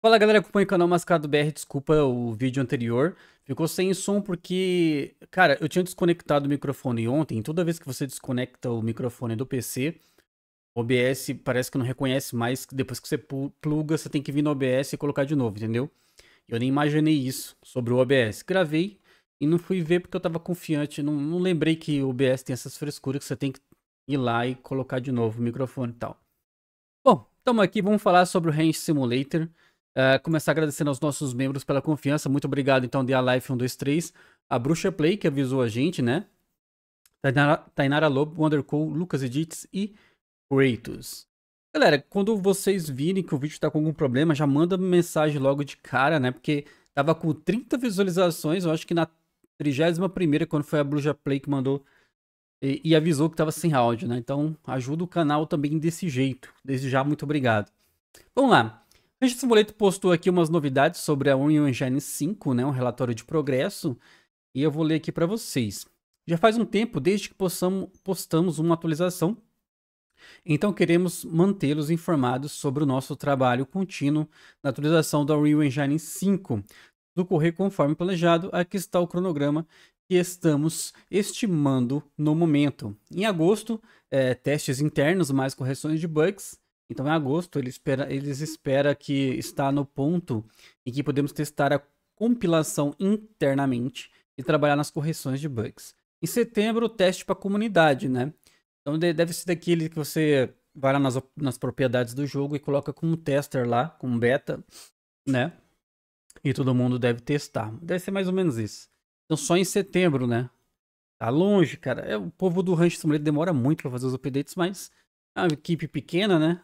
Fala galera, acompanha o canal Mascarado BR, desculpa o vídeo anterior. Ficou sem som porque, cara, eu tinha desconectado o microfone ontem. Toda vez que você desconecta o microfone do PC, o OBS parece que não reconhece mais. Depois que você pluga, você tem que vir no OBS e colocar de novo, entendeu? Eu nem imaginei isso sobre o OBS. Gravei e não fui ver porque eu tava confiante. Não, não lembrei que o OBS tem essas frescuras que você tem que ir lá e colocar de novo o microfone e tal. Bom, estamos aqui, vamos falar sobre o Range Simulator. Ah, começar agradecendo aos nossos membros pela confiança. Muito obrigado, então, de Alife 123, a Bruxa Play, que avisou a gente, né? Tainara, Tainara Lobo, Wondercool, Lucas Edits e Kratos. Galera, quando vocês virem que o vídeo tá com algum problema, já manda mensagem logo de cara, né? Porque tava com 30 visualizações, eu acho que na 31 quando foi a Bruxa Play que mandou e, e, avisou que tava sem áudio, né? Então ajuda o canal também desse jeito. Desde já, muito obrigado. Vamos lá. Richard Simulator postou aqui umas novidades sobre a Unreal Engine 5, né, um relatório de progresso, e eu vou ler aqui para vocês. Já faz um tempo desde que possamos, postamos uma atualização, então queremos mantê-los informados sobre o nosso trabalho contínuo na atualização da Unreal Engine 5. no correr conforme planejado, aqui está o cronograma que estamos estimando no momento. Em agosto, é, testes internos mais correções de bugs. Então, em agosto, ele espera, eles esperam que está no ponto em que podemos testar a compilação internamente e trabalhar nas correções de bugs. Em setembro, o teste para a comunidade, né? Então, deve ser daquele que você vai lá nas, nas propriedades do jogo e coloca como tester lá, como beta, né? E todo mundo deve testar. Deve ser mais ou menos isso. Então, só em setembro, né? Tá longe, cara. É, o povo do Ranch Simulator demora muito para fazer os updates, mas é uma equipe pequena, né?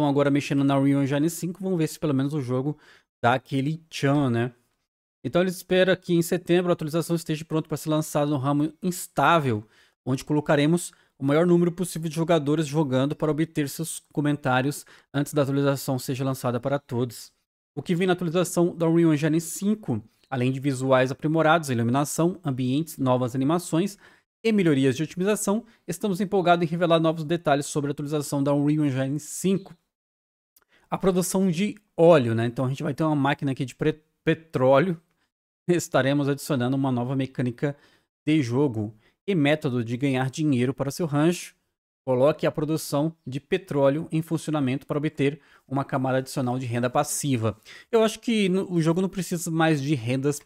Estão agora mexendo na Unreal Engine 5. Vamos ver se pelo menos o jogo dá aquele tchan, né? Então ele espera que em setembro a atualização esteja pronta para ser lançada no ramo instável, onde colocaremos o maior número possível de jogadores jogando para obter seus comentários antes da atualização seja lançada para todos. O que vem na atualização da Unreal Engine 5, além de visuais aprimorados, iluminação, ambientes, novas animações e melhorias de otimização, estamos empolgados em revelar novos detalhes sobre a atualização da Unreal Engine 5 a produção de óleo, né? Então a gente vai ter uma máquina aqui de petróleo. Estaremos adicionando uma nova mecânica de jogo e método de ganhar dinheiro para seu rancho. Coloque a produção de petróleo em funcionamento para obter uma camada adicional de renda passiva. Eu acho que no, o jogo não precisa mais de rendas,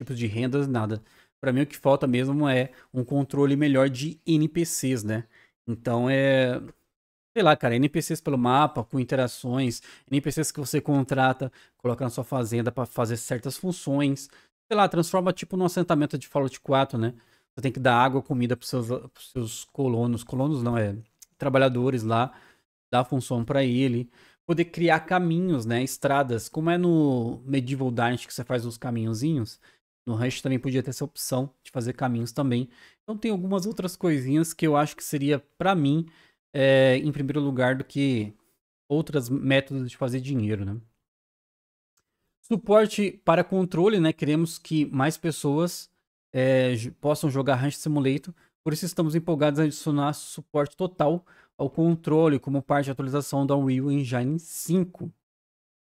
tipos de rendas, nada. Para mim o que falta mesmo é um controle melhor de NPCs, né? Então é sei lá, cara, NPCs pelo mapa, com interações, NPCs que você contrata, coloca na sua fazenda para fazer certas funções. Sei lá, transforma tipo num assentamento de Fallout 4, né? Você tem que dar água, comida pros seus, pros seus colonos. Colonos não, é trabalhadores lá. Dar função para ele. Poder criar caminhos, né? Estradas. Como é no Medieval Dynasty que você faz uns caminhozinhos. No Rush também podia ter essa opção de fazer caminhos também. Então tem algumas outras coisinhas que eu acho que seria, para mim, é, em primeiro lugar do que outras métodos de fazer dinheiro, né? Suporte para controle, né? Queremos que mais pessoas é, possam jogar Ranch Simulator, por isso estamos empolgados a adicionar suporte total ao controle como parte da atualização da Unreal Engine 5.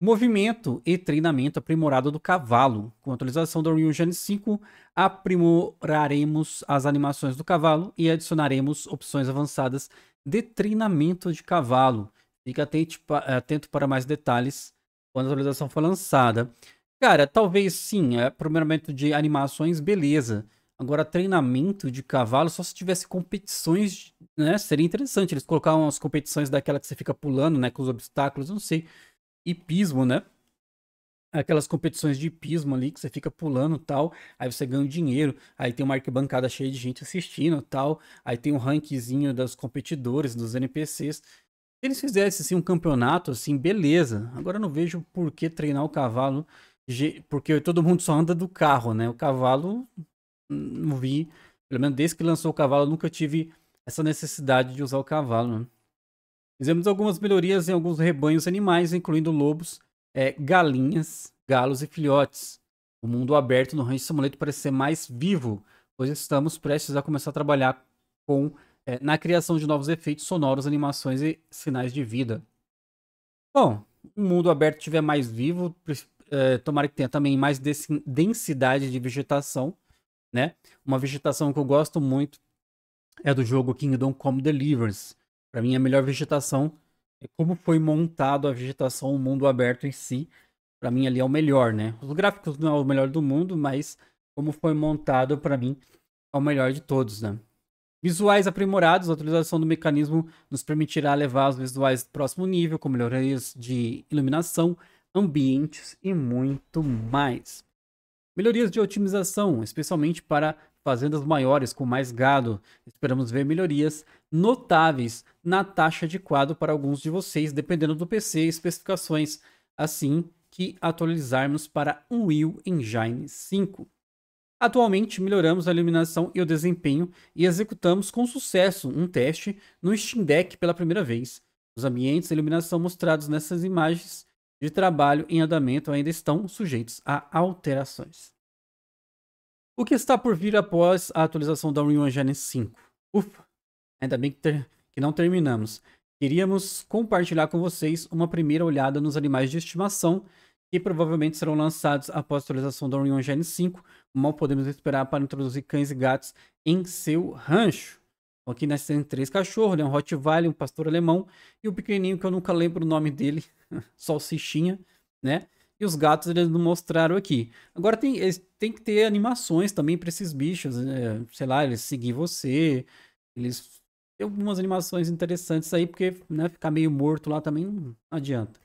Movimento e treinamento aprimorado do cavalo. Com a atualização da Unreal Engine 5, aprimoraremos as animações do cavalo e adicionaremos opções avançadas de treinamento de cavalo. Fique atento, atento para mais detalhes quando a atualização for lançada. Cara, talvez sim, é primeiramente de animações, beleza. Agora, treinamento de cavalo, só se tivesse competições, né? Seria interessante eles colocaram as competições daquela que você fica pulando, né? Com os obstáculos, não sei. Hipismo, né? aquelas competições de pismo ali que você fica pulando tal, aí você ganha um dinheiro, aí tem uma arquibancada cheia de gente assistindo tal, aí tem um rankzinho dos competidores, dos NPCs. Se eles fizessem assim, um campeonato assim, beleza. Agora eu não vejo por que treinar o cavalo, porque todo mundo só anda do carro, né? O cavalo hum, não vi, pelo menos desde que lançou o cavalo, nunca tive essa necessidade de usar o cavalo. Né? Fizemos algumas melhorias em alguns rebanhos animais, incluindo lobos é, galinhas, galos e filhotes. O mundo aberto no Rancho Simulator parece ser mais vivo, pois estamos prestes a começar a trabalhar com é, na criação de novos efeitos sonoros, animações e sinais de vida. Bom, o mundo aberto estiver mais vivo, é, tomara que tenha também mais densidade de vegetação, né? Uma vegetação que eu gosto muito é do jogo Kingdom Come Deliverance. Para mim, a melhor vegetação é como foi montado a vegetação, o mundo aberto em si, para mim ali é o melhor, né? Os gráficos não é o melhor do mundo, mas como foi montado, para mim, é o melhor de todos, né? Visuais aprimorados, a atualização do mecanismo nos permitirá levar os visuais do próximo nível, com melhorias de iluminação, ambientes e muito mais. Melhorias de otimização, especialmente para fazendas maiores com mais gado. Esperamos ver melhorias notáveis na taxa de quadro para alguns de vocês, dependendo do PC e especificações, assim que atualizarmos para Unreal Engine 5. Atualmente, melhoramos a iluminação e o desempenho e executamos com sucesso um teste no Steam Deck pela primeira vez. Os ambientes e iluminação mostrados nessas imagens de trabalho em andamento ainda estão sujeitos a alterações. O que está por vir após a atualização da Unreal Engine 5? Ufa, ainda bem que, ter, que, não terminamos. Queríamos compartilhar com vocês uma primeira olhada nos animais de estimação que provavelmente serão lançados após a atualização da Unreal Engine 5. Mal podemos esperar para introduzir cães e gatos em seu rancho. Aqui nós temos três cachorros, né? um Rottweiler, um pastor alemão e o um pequenininho que eu nunca lembro o nome dele, Salsichinha, né? E os gatos eles não mostraram aqui. Agora tem, tem que ter animações também para esses bichos, né? sei lá, eles seguir você, eles tem algumas animações interessantes aí, porque né, ficar meio morto lá também não adianta.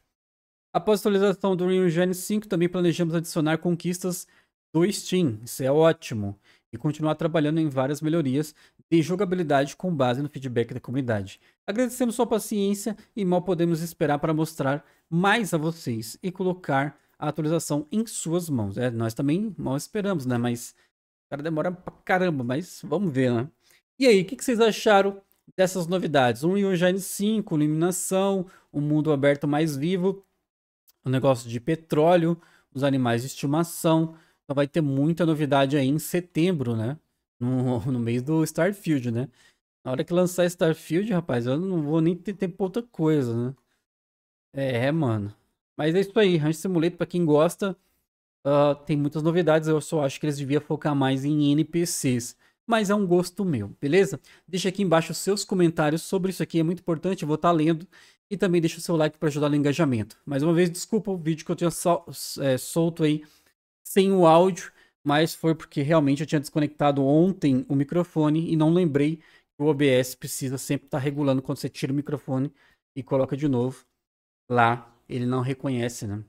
Após a atualização do Rio Gen 5, também planejamos adicionar conquistas do Steam, isso é ótimo, e continuar trabalhando em várias melhorias de jogabilidade com base no feedback da comunidade. Agradecemos sua paciência e mal podemos esperar para mostrar mais a vocês e colocar a atualização em suas mãos. É, nós também mal esperamos, né? Mas o cara demora pra caramba, mas vamos ver, né? E aí, o que, que, vocês acharam dessas novidades? Um Yojine 5, iluminação, um mundo aberto mais vivo, o um negócio de petróleo, os animais de estimação. Então vai ter muita novidade aí em setembro, né? No, no mês do Starfield, né? Na hora que lançar Starfield, rapaz, eu não vou nem ter tempo pra outra coisa, né? É, mano. Mas é isso aí, Ranch Simulator, para quem gosta, uh, tem muitas novidades. Eu só acho que eles deviam focar mais em NPCs. Mas é um gosto meu, beleza? Deixa aqui embaixo os seus comentários sobre isso aqui, é muito importante, eu vou estar tá lendo. E também deixa o seu like para ajudar no engajamento. Mais uma vez, desculpa o vídeo que eu tinha sol, é, solto aí sem o áudio, mas foi porque realmente eu tinha desconectado ontem o microfone e não lembrei que o OBS precisa sempre estar tá regulando quando você tira o microfone e coloca de novo lá ele não reconhece, né?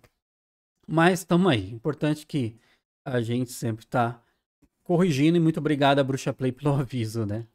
Mas estamos aí. Importante que a gente sempre está corrigindo e muito obrigado à Bruxa Play pelo aviso, né?